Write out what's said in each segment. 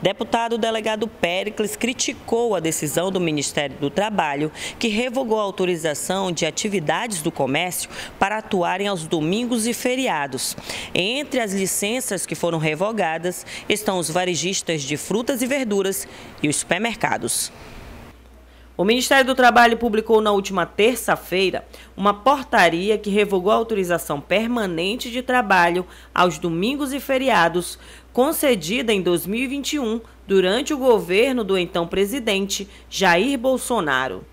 Deputado delegado Péricles criticou a decisão do Ministério do Trabalho, que revogou a autorização de atividades do comércio para atuarem aos domingos e feriados. Entre as licenças que foram revogadas estão os varejistas de frutas e verduras e os supermercados. O Ministério do Trabalho publicou na última terça-feira uma portaria que revogou a autorização permanente de trabalho aos domingos e feriados, concedida em 2021 durante o governo do então presidente Jair Bolsonaro.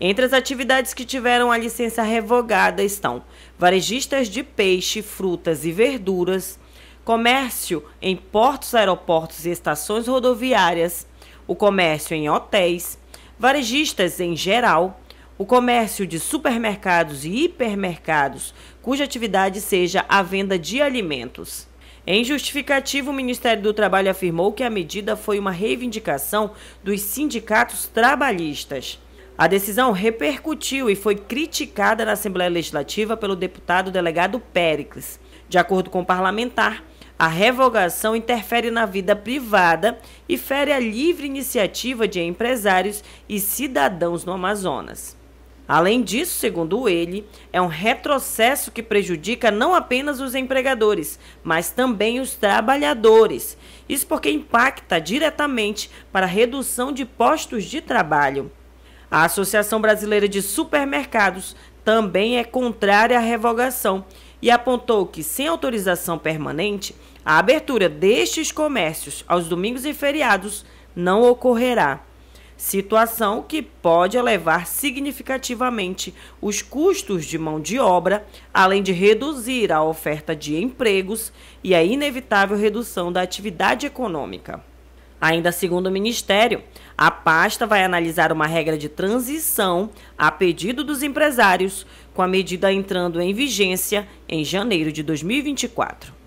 Entre as atividades que tiveram a licença revogada estão varejistas de peixe, frutas e verduras, comércio em portos, aeroportos e estações rodoviárias, o comércio em hotéis varejistas em geral, o comércio de supermercados e hipermercados, cuja atividade seja a venda de alimentos. Em justificativo, o Ministério do Trabalho afirmou que a medida foi uma reivindicação dos sindicatos trabalhistas. A decisão repercutiu e foi criticada na Assembleia Legislativa pelo deputado delegado Péricles. De acordo com o parlamentar, a revogação interfere na vida privada e fere a livre iniciativa de empresários e cidadãos no Amazonas. Além disso, segundo ele, é um retrocesso que prejudica não apenas os empregadores, mas também os trabalhadores. Isso porque impacta diretamente para a redução de postos de trabalho. A Associação Brasileira de Supermercados também é contrária à revogação e apontou que, sem autorização permanente, a abertura destes comércios aos domingos e feriados não ocorrerá. Situação que pode elevar significativamente os custos de mão de obra, além de reduzir a oferta de empregos e a inevitável redução da atividade econômica. Ainda segundo o Ministério, a pasta vai analisar uma regra de transição a pedido dos empresários, com a medida entrando em vigência em janeiro de 2024.